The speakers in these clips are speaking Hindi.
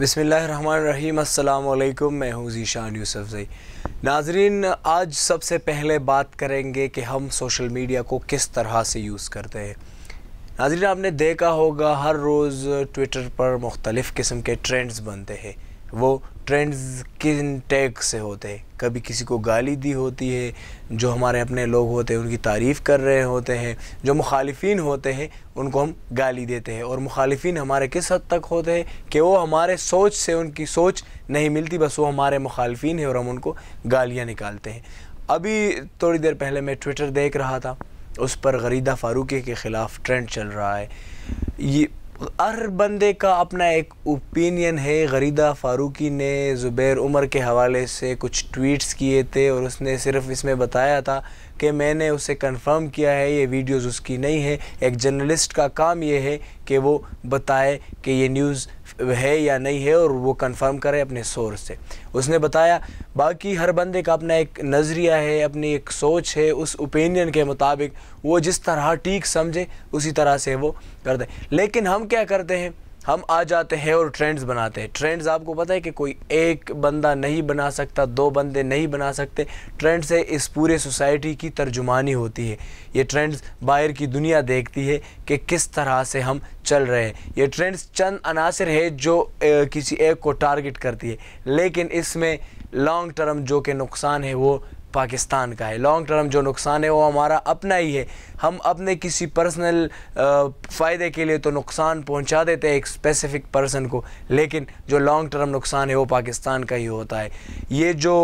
बिसमीम् अल्लाम मैं हूँ ज़ीशान यूसुफ़ई नाजरीन आज सबसे पहले बात करेंगे कि हम सोशल मीडिया को किस तरह से यूज़ करते हैं नाजरीन आपने देखा होगा हर रोज़ ट्विटर पर मुख्तलिफ़ किस्म के ट्रेंड्स बनते हैं वो ट्रेंड्स किन टैग से होते हैं कभी किसी को गाली दी होती है जो हमारे अपने लोग होते हैं उनकी तारीफ़ कर रहे होते हैं जो मुखालफी होते हैं उनको हम गाली देते हैं और मुखालफी हमारे किस हद तक होते हैं कि वो हमारे सोच से उनकी सोच नहीं मिलती बस वो हमारे मुखालफी हैं और हम उनको गालियाँ निकालते हैं अभी थोड़ी देर पहले मैं ट्विटर देख रहा था उस पर गरीदा फारूकी के ख़िलाफ़ ट्रेंड चल रहा है ये हर बंदे का अपना एक ओपिनियन है गरीदा फारूकी ने ज़ुबैर उमर के हवाले से कुछ ट्वीट्स किए थे और उसने सिर्फ इसमें बताया था कि मैंने उसे कंफर्म किया है ये वीडियोस उसकी नहीं है एक जर्नलिस्ट का काम ये है कि वो बताए कि ये न्यूज़ है या नहीं है और वो कंफर्म करे अपने सोर्स से उसने बताया बाकी हर बंदे का अपना एक नज़रिया है अपनी एक सोच है उस ओपिनियन के मुताबिक वो जिस तरह ठीक समझे उसी तरह से वो कर दें लेकिन हम क्या करते हैं हम आ जाते हैं और ट्रेंड्स बनाते हैं ट्रेंड्स आपको पता है कि कोई एक बंदा नहीं बना सकता दो बंदे नहीं बना सकते ट्रेंड से इस पूरे सोसाइटी की तर्जुमानी होती है ये ट्रेंड्स बाहर की दुनिया देखती है कि किस तरह से हम चल रहे हैं ये ट्रेंड्स चंद अनासर है जो ए, किसी एक को टारगेट करती है लेकिन इसमें लॉन्ग टर्म जो कि नुकसान है वो पाकिस्तान का है लॉन्ग टर्म जो नुकसान है वो हमारा अपना ही है हम अपने किसी पर्सनल फ़ायदे के लिए तो नुकसान पहुंचा देते हैं एक स्पेसिफिक पर्सन को लेकिन जो लॉन्ग टर्म नुकसान है वो पाकिस्तान का ही होता है ये जो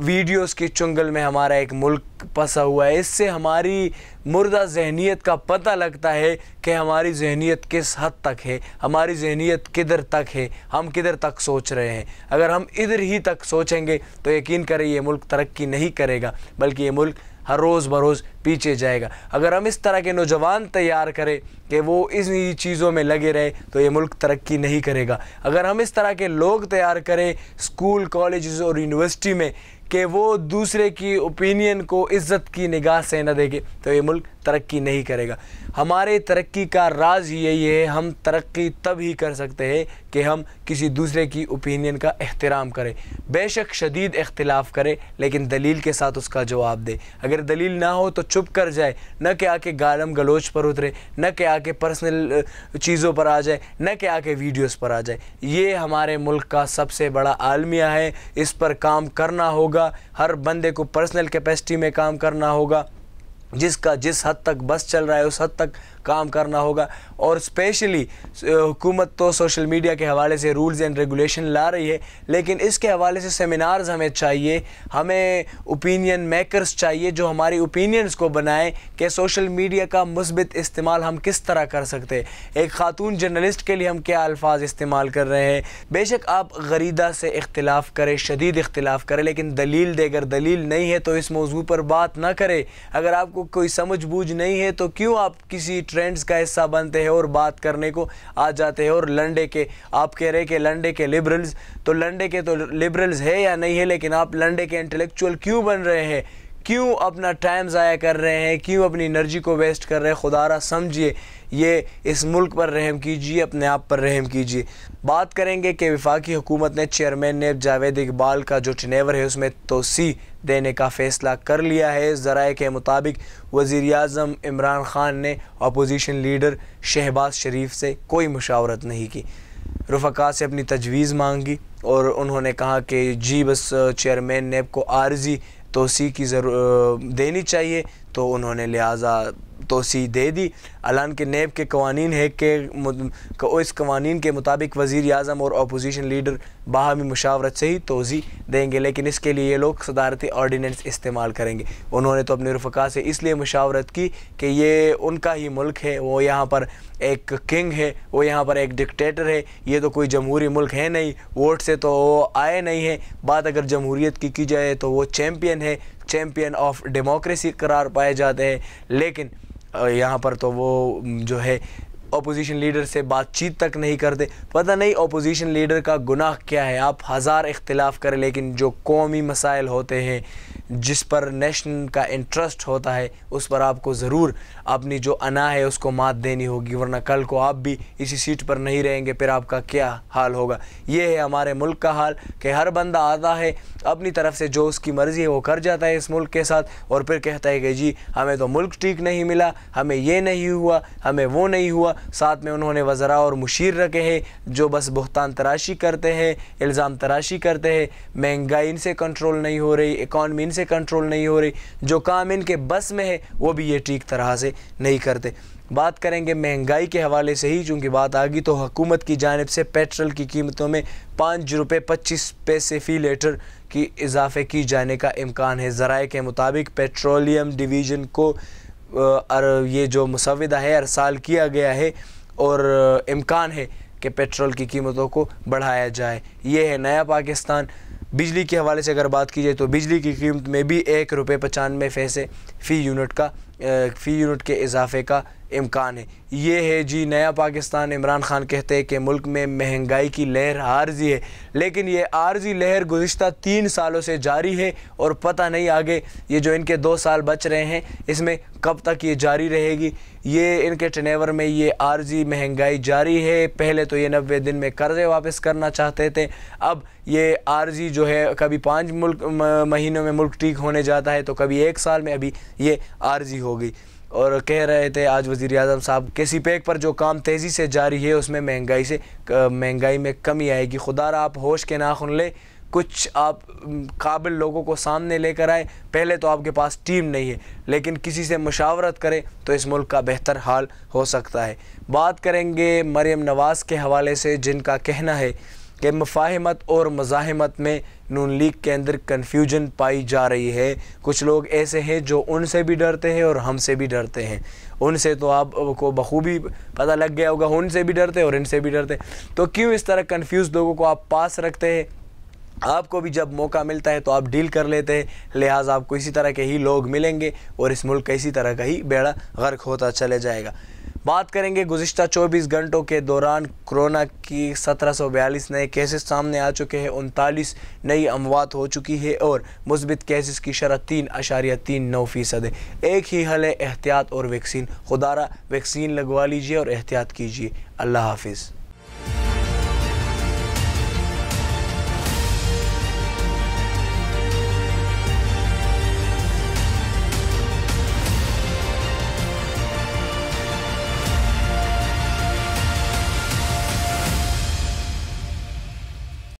वीडियोस के चुंगल में हमारा एक मुल्क पसा हुआ है इससे हमारी मुर्दा जहनीत का पता लगता है कि हमारी जहनीत किस हद तक है हमारी जहनीत किधर तक है हम किधर तक सोच रहे हैं अगर हम इधर ही तक सोचेंगे तो यकीन करें ये मुल्क तरक्की नहीं करेगा बल्कि ये मुल्क हर रोज़ बरोज़ पीछे जाएगा अगर हम इस तरह के नौजवान तैयार करें कि वो इन्हीं चीज़ों में लगे रहे तो ये मुल्क तरक्की नहीं करेगा अगर हम इस तरह के लोग तैयार करें स्कूल कॉलेज और यूनिवर्सिटी में कि वो दूसरे की ओपिनियन को इज़्ज़त की निगाह से न देखे तो ये मुल्क तरक्की नहीं करेगा हमारे तरक्की का राज यही है हम तरक्की तब ही कर सकते हैं कि हम किसी दूसरे की ओपिनियन का एहतराम करें बेशक शदीद इख्तलाफ करें लेकिन दलील के साथ उसका जवाब दे अगर दलील ना हो तो चुप कर जाए न कि आके गालम गलोच पर उतरे न कि आके पर्सनल चीज़ों पर आ जाए न कि आके वीडियोस पर आ जाए ये हमारे मुल्क का सबसे बड़ा आलमिया है इस पर काम करना होगा हर बंदे को पर्सनल कैपेसिटी में काम करना होगा जिसका जिस हद तक बस चल रहा है उस हद तक काम करना होगा और स्पेशली हुकूमत तो सोशल मीडिया के हवाले से रूल्स एंड रेगुलेशन ला रही है लेकिन इसके हवाले से सेमिनार्स हमें चाहिए हमें ओपिनियन मेकर्स चाहिए जो हमारी ओपिनियंस को बनाएं कि सोशल मीडिया का मुस्बत इस्तेमाल हम किस तरह कर सकते हैं एक ख़ातून जर्नलिस्ट के लिए हम क्या अल्फाज इस्तेमाल कर रहे हैं बेशक आप गरीदा से इख्तलाफ करें शदीद इख्तलाफ करें लेकिन दलील दे अगर दलील नहीं है तो इस मौजू पर बात ना करें अगर आपको को कोई समझ बूझ नहीं है तो क्यों आप किसी ट्रेंड्स का हिस्सा बनते हैं और बात करने को आ जाते हैं और लंडे के आप कह रहे हैं कि लंडे के लिबरल्स तो लंडे के तो लिबरल्स है या नहीं है लेकिन आप लंडे के इंटेलेक्चुअल क्यों बन रहे हैं क्यों अपना टाइम ज़ाया कर रहे हैं क्यों अपनी एनर्जी को वेस्ट कर रहे हैं खुदारा समझिए ये इस मुल्क पर रहम कीजिए अपने आप पर रहम कीजिए बात करेंगे कि विफाकी हुकूमत ने चेयरमैन ने जावेद इकबाल का जो टनेवर है उसमें तोसी देने का फ़ैसला कर लिया है ज़राए के मुताबिक वज़ी अजम इमरान ख़ान ने अपोजिशन लीडर शहबाज शरीफ से कोई मशावरत नहीं की रफका से अपनी तजवीज़ मांगी और उन्होंने कहा कि जी बस चेयरमैन नेब को आर्जी तोसी की ज़रूर देनी चाहिए तो उन्होंने लिहाजा तोसी दे दी अलान के नैब के कवानीन है कि इस कवानीन के मुताबिक वज़ी अजम और अपोजिशन लीडर बाहमी मशावरत से ही तोज़ी देंगे लेकिन इसके लिए ये लोग सदारती ऑर्डीनेंस इस्तेमाल करेंगे उन्होंने तो अपने रफका से इसलिए मशावरत की कि ये उनका ही मुल्क है वो यहाँ पर एक किंग है वो यहाँ पर एक डिक्टेटर है ये तो कोई जमहूरी मुल्क है नहीं वोट से तो वो आए नहीं है बात अगर जमहूरीत की की जाए तो वो चैम्पियन है चैम्पियन ऑफ डेमोक्रेसी करार पाए जाते हैं लेकिन यहाँ पर तो वो जो है अपोजिशन लीडर से बातचीत तक नहीं करते पता नहीं अपोजिशन लीडर का गुनाह क्या है आप हज़ार इख्तलाफ करें लेकिन जो कौमी मसाइल होते हैं जिस पर नेशन का इंटरेस्ट होता है उस पर आपको ज़रूर अपनी जो अना है उसको मात देनी होगी वरना कल को आप भी इसी सीट पर नहीं रहेंगे फिर आपका क्या हाल होगा ये है हमारे मुल्क का हाल कि हर बंदा आता है अपनी तरफ से जो उसकी मर्ज़ी है वो कर जाता है इस मुल्क के साथ और फिर कहता है कि जी हमें तो मुल्क ठीक नहीं मिला हमें ये नहीं हुआ हमें वो नहीं हुआ साथ में उन्होंने वज़रा और मुशीर रखे हैं जो बस बहतान तराशी करते हैं इल्ज़ाम तराशी करते हैं महंगाई इनसे कंट्रोल नहीं हो रही इकॉनमी इनसे कंट्रोल नहीं हो रही जो काम इनके बस में है वो भी ये ठीक तरह से नहीं करते बात करेंगे महंगाई के हवाले से ही चूँकि बात आ गई तो हुकूमत की जानब से पेट्रोल की कीमतों में पाँच रुपये पच्चीस पैसे फ़ी लीटर की इजाफे की जाने का इम्कान है जरा के मुताबिक पेट्रोलियम डिवीज़न को और ये जो मुसविदा है हर साल किया गया है और इम्कान है कि पेट्रोल की कीमतों को बढ़ाया जाए ये है नया पाकिस्तान बिजली के हवाले से अगर बात की जाए तो बिजली की कीमत में भी एक रुपये पचानवे पैसे फ़ी यूनिट का फ़ी यूनिट के इजाफे का इम्कान है ये है जी नया पाकिस्तान इमरान खान कहते हैं कि मुल्क में महंगाई की लहर आर्जी है लेकिन ये आर्जी लहर गुज्त तीन सालों से जारी है और पता नहीं आगे ये जो इनके दो साल बच रहे हैं इसमें कब तक ये जारी रहेगी ये इनके टनेवर में ये आर्जी महंगाई जारी है पहले तो ये नबे दिन में कर्ज़े वापस करना चाहते थे अब ये आर्जी जो है कभी पाँच मुल्क महीनों में मुल्क ठीक होने जाता है तो कभी एक साल में अभी ये आर्जी हो गई और कह रहे थे आज वजीर अजम साहब के सी पैक पर जो काम तेज़ी से जारी है उसमें महंगाई से महंगाई में कमी आएगी खुदा आप होश के नाखुन ले कुछ आप काबिल लोगों को सामने लेकर आए पहले तो आपके पास टीम नहीं है लेकिन किसी से मुशावरत करें तो इस मुल्क का बेहतर हाल हो सकता है बात करेंगे मरीम नवाज़ के हवाले से जिनका कहना है कि मफाहमत और मज़ाहमत में नून लीग के अंदर कन्फ्यूजन पाई जा रही है कुछ लोग ऐसे हैं जो उनसे भी डरते हैं और हमसे भी डरते हैं उनसे तो आप को बखूबी पता लग गया होगा उनसे भी डरते हैं और इनसे भी डरते हैं तो क्यों इस तरह कन्फ्यूज़ लोगों को आप पास रखते हैं आपको भी जब मौका मिलता है तो आप डील कर लेते हैं लिहाजा आपको इसी तरह के ही लोग मिलेंगे और इस मुल्क का इसी तरह का ही बेड़ा गर्क होता चले जाएगा बात करेंगे गुजशत 24 घंटों के दौरान कोरोना की 1742 नए केसेस सामने आ चुके हैं उनतालीस नई अमवात हो चुकी है और मुस्बित केसेस की शरह तीन अशारिया तीन नौ फ़ीसद है एक ही हल है एहतियात और वैक्सीन खुदारा वैक्सीन लगवा लीजिए और एहतियात कीजिए अल्लाह हाफिज़